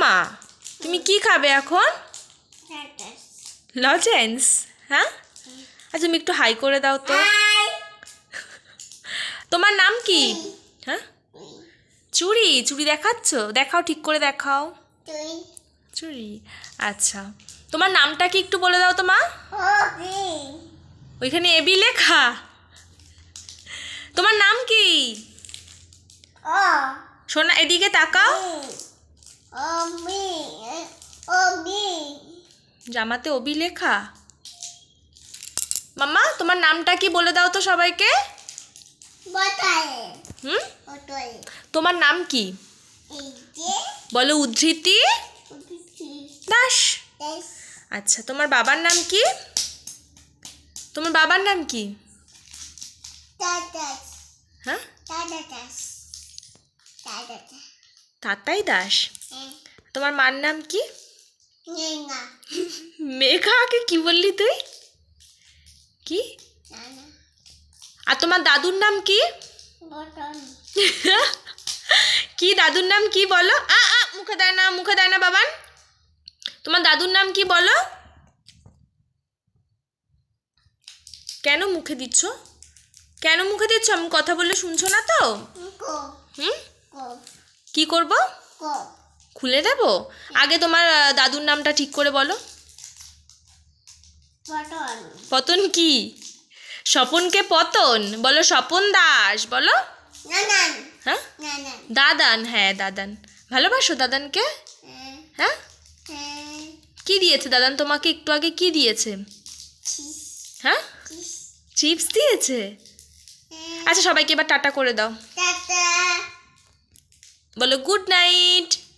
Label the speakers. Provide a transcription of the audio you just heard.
Speaker 1: মা তুমি কি খাবে এখন লজেন্স হ্যাঁ আচ্ছা তুমি একটু হাই করে দাও তো তোমার নাম কি হ্যাঁ চুড়ি চুড়ি দেখাচ্ছ দেখাও ঠিক করে দেখাও চুড়ি আচ্ছা তোমার নামটা কি একটু বলে দাও তো মা ওইখানে এবি লেখা তোমার নাম কি সোনা এদিকে তাকাও Um, um, জামাতে অবি লেখা মামা তোমার নামটা কি বলে দাও তো সবাইকে হুম তোমার নাম কি বলো উদ্ধৃতি দাস আচ্ছা তোমার বাবার নাম কি তোমার বাবার নাম কি হ্যাঁ তাতাই দাস তোমার মার নাম কি মেঘাকে কি বললি তুই কি আর তোমার দাদুর নাম কি কি দাদুর নাম কি বলো আ আ মুখে দেয় না মুখে দেয় না বাবান তোমার দাদুর নাম কি বলো কেন মুখে দিচ্ছ কেন মুখে দিচ্ছ আমি কথা বললে শুনছো না তো হুম কি করবো খুলে দেব আগে তোমার দাদুর নামটা ঠিক করে বলো পতন কি স্বপনকে পতন বলো স্বপন দাস বলো হ্যাঁ দাদান হ্যাঁ দাদান ভালোবাসো দাদানকে হ্যাঁ।, হ্যাঁ? হ্যাঁ কি দিয়েছে দাদান তোমাকে একটু আগে কি দিয়েছে হ্যাঁ চিপস দিয়েছে হ্যাঁ। আচ্ছা সবাইকে এবার টাটা করে দাও বলো গুড নাইট